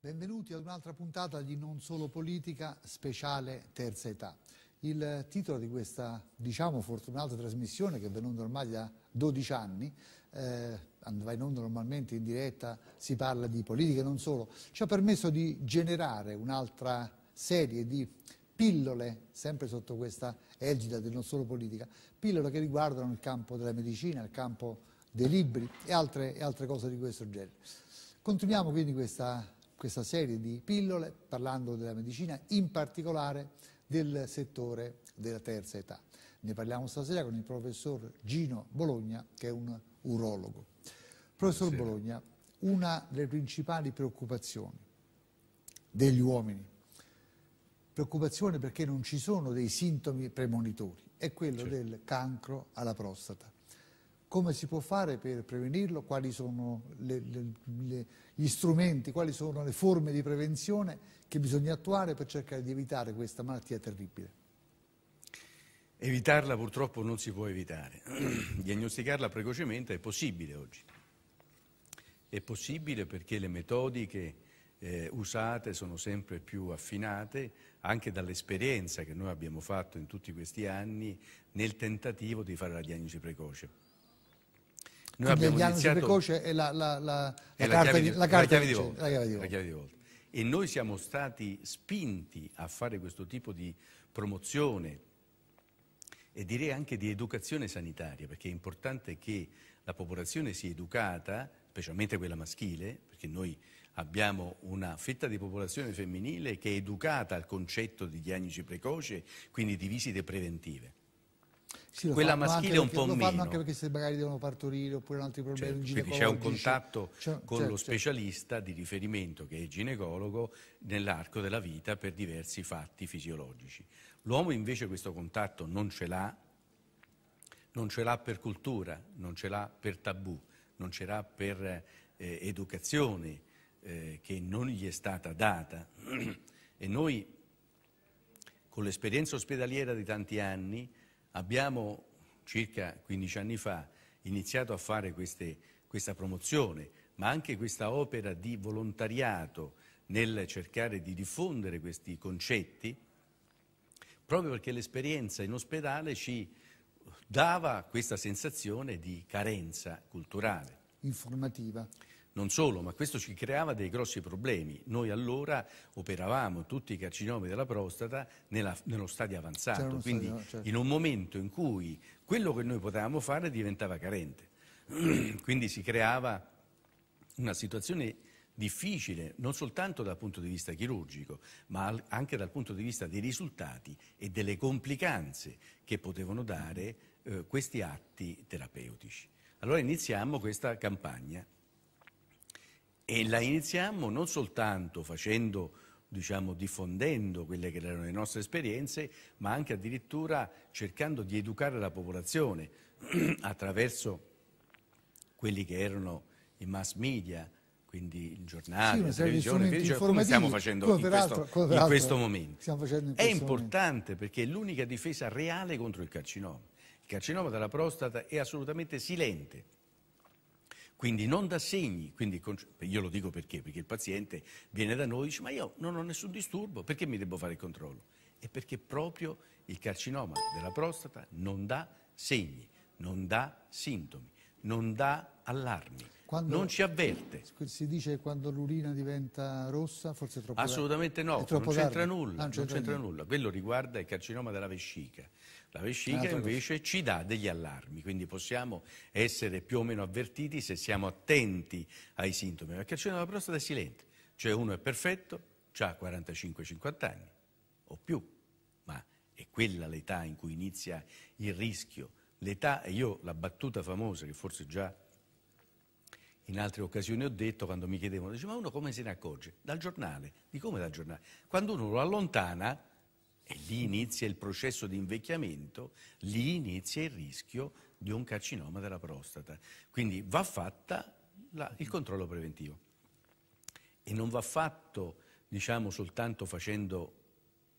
Benvenuti ad un'altra puntata di Non Solo Politica, speciale Terza Età. Il titolo di questa, diciamo, fortunata trasmissione che è venuta ormai da 12 anni, eh, va in onda normalmente in diretta, si parla di politica e non solo, ci ha permesso di generare un'altra serie di pillole, sempre sotto questa egida del non solo politica, pillole che riguardano il campo della medicina, il campo dei libri e altre, e altre cose di questo genere. Continuiamo quindi questa questa serie di pillole parlando della medicina, in particolare del settore della terza età. Ne parliamo stasera con il professor Gino Bologna, che è un urologo. Professor Buonasera. Bologna, una delle principali preoccupazioni degli uomini, preoccupazione perché non ci sono dei sintomi premonitori, è quello certo. del cancro alla prostata come si può fare per prevenirlo, quali sono le, le, le, gli strumenti, quali sono le forme di prevenzione che bisogna attuare per cercare di evitare questa malattia terribile. Evitarla purtroppo non si può evitare. Diagnosticarla precocemente è possibile oggi. È possibile perché le metodiche eh, usate sono sempre più affinate anche dall'esperienza che noi abbiamo fatto in tutti questi anni nel tentativo di fare la diagnosi precoce. Noi Quindi abbiamo iniziato... precoce è la, la, la, è la chiave di, di volta. E noi siamo stati spinti a fare questo tipo di promozione e direi anche di educazione sanitaria, perché è importante che la popolazione sia educata, specialmente quella maschile, perché noi abbiamo una fetta di popolazione femminile che è educata al concetto di diagnosi precoce, quindi di visite preventive. Sì, quella maschile un po' meno. Lo fanno anche perché se magari devono partorire oppure altri problemi certo, Perché cioè, c'è un contatto cioè, con certo, lo specialista certo. di riferimento che è il ginecologo nell'arco della vita per diversi fatti fisiologici. L'uomo invece questo contatto non ce l'ha, non ce l'ha per cultura, non ce l'ha per tabù, non ce l'ha per eh, educazione eh, che non gli è stata data. e noi con l'esperienza ospedaliera di tanti anni Abbiamo circa 15 anni fa iniziato a fare queste, questa promozione, ma anche questa opera di volontariato nel cercare di diffondere questi concetti, proprio perché l'esperienza in ospedale ci dava questa sensazione di carenza culturale. Informativa. Non solo, ma questo ci creava dei grossi problemi. Noi allora operavamo tutti i carcinomi della prostata nella, nello stadio avanzato, quindi certo. in un momento in cui quello che noi potevamo fare diventava carente. quindi si creava una situazione difficile non soltanto dal punto di vista chirurgico, ma anche dal punto di vista dei risultati e delle complicanze che potevano dare eh, questi atti terapeutici. Allora iniziamo questa campagna e la iniziamo non soltanto facendo, diciamo, diffondendo quelle che erano le nostre esperienze, ma anche addirittura cercando di educare la popolazione attraverso quelli che erano i mass media, quindi il giornale, sì, la televisione, dicevo, cioè, come stiamo facendo come in, questo, altro, in questo momento. in questo è importante momento. perché è l'unica difesa reale contro il carcinoma. Il carcinoma della prostata è assolutamente silente quindi non da segni, quindi, io lo dico perché, perché il paziente viene da noi e dice ma io non ho nessun disturbo, perché mi devo fare il controllo? È perché proprio il carcinoma della prostata non dà segni, non dà sintomi, non dà allarmi. Quando, non ci avverte. Si dice che quando l'urina diventa rossa, forse è troppo Assolutamente tardi. no, non c'entra nulla, ah, nulla. nulla, Quello riguarda il carcinoma della vescica. La vescica invece ci dà degli allarmi, quindi possiamo essere più o meno avvertiti se siamo attenti ai sintomi. il carcinoma della prostata è silente, cioè uno è perfetto, ha 45-50 anni o più, ma è quella l'età in cui inizia il rischio. L'età, e io la battuta famosa che forse già in altre occasioni ho detto quando mi chiedevano, dice, ma uno come se ne accorge? Dal giornale, di come dal giornale? Quando uno lo allontana e lì inizia il processo di invecchiamento, lì inizia il rischio di un carcinoma della prostata. Quindi va fatta la, il controllo preventivo e non va fatto diciamo, soltanto facendo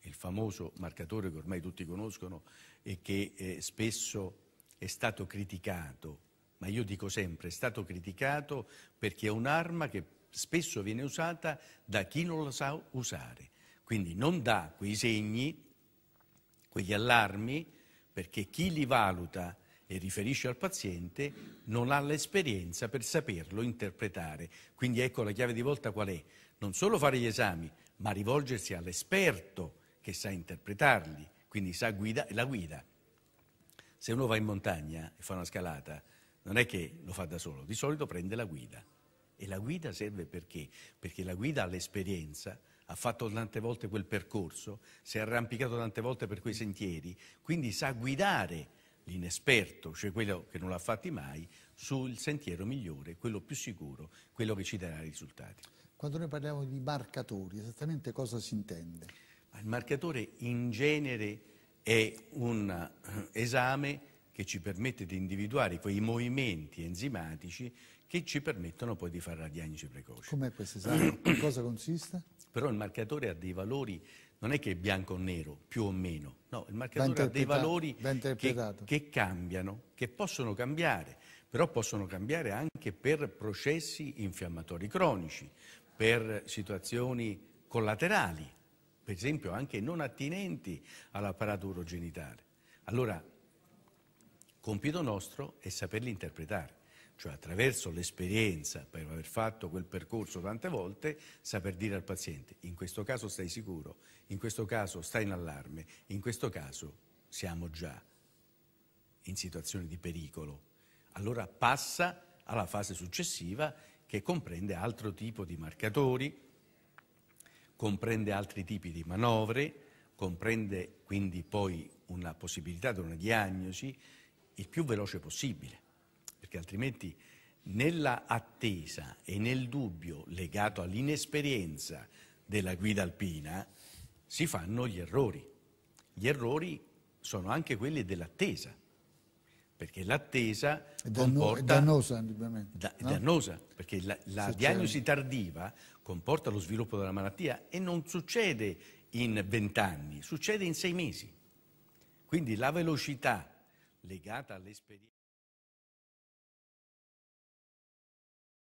il famoso marcatore che ormai tutti conoscono e che eh, spesso è stato criticato ma io dico sempre, è stato criticato perché è un'arma che spesso viene usata da chi non la sa usare. Quindi non dà quei segni, quegli allarmi, perché chi li valuta e riferisce al paziente non ha l'esperienza per saperlo interpretare. Quindi ecco la chiave di volta qual è? Non solo fare gli esami, ma rivolgersi all'esperto che sa interpretarli, quindi sa guida, la guida. Se uno va in montagna e fa una scalata, non è che lo fa da solo, di solito prende la guida. E la guida serve perché? Perché la guida ha l'esperienza, ha fatto tante volte quel percorso, si è arrampicato tante volte per quei sentieri, quindi sa guidare l'inesperto, cioè quello che non l'ha fatti mai, sul sentiero migliore, quello più sicuro, quello che ci darà i risultati. Quando noi parliamo di marcatori, esattamente cosa si intende? Il marcatore in genere è un eh, esame che ci permette di individuare quei movimenti enzimatici che ci permettono poi di fare la diagnosi precoce. Com'è questo esame? In cosa consiste? Però il marcatore ha dei valori, non è che è bianco o nero, più o meno, no, il marcatore ha dei valori che, che cambiano, che possono cambiare, però possono cambiare anche per processi infiammatori cronici, per situazioni collaterali, per esempio anche non attinenti all'apparato urogenitale. Allora Compito nostro è saperli interpretare, cioè attraverso l'esperienza, per aver fatto quel percorso tante volte, saper dire al paziente in questo caso stai sicuro, in questo caso stai in allarme, in questo caso siamo già in situazione di pericolo. Allora passa alla fase successiva che comprende altro tipo di marcatori, comprende altri tipi di manovre, comprende quindi poi una possibilità di una diagnosi, il più veloce possibile, perché altrimenti nella attesa e nel dubbio legato all'inesperienza della guida alpina si fanno gli errori. Gli errori sono anche quelli dell'attesa, perché l'attesa è comporta... dannosa, indubbiamente. Da, no? È dannosa, perché la, la diagnosi tardiva comporta lo sviluppo della malattia e non succede in vent'anni, succede in sei mesi. Quindi la velocità legata all'esperienza.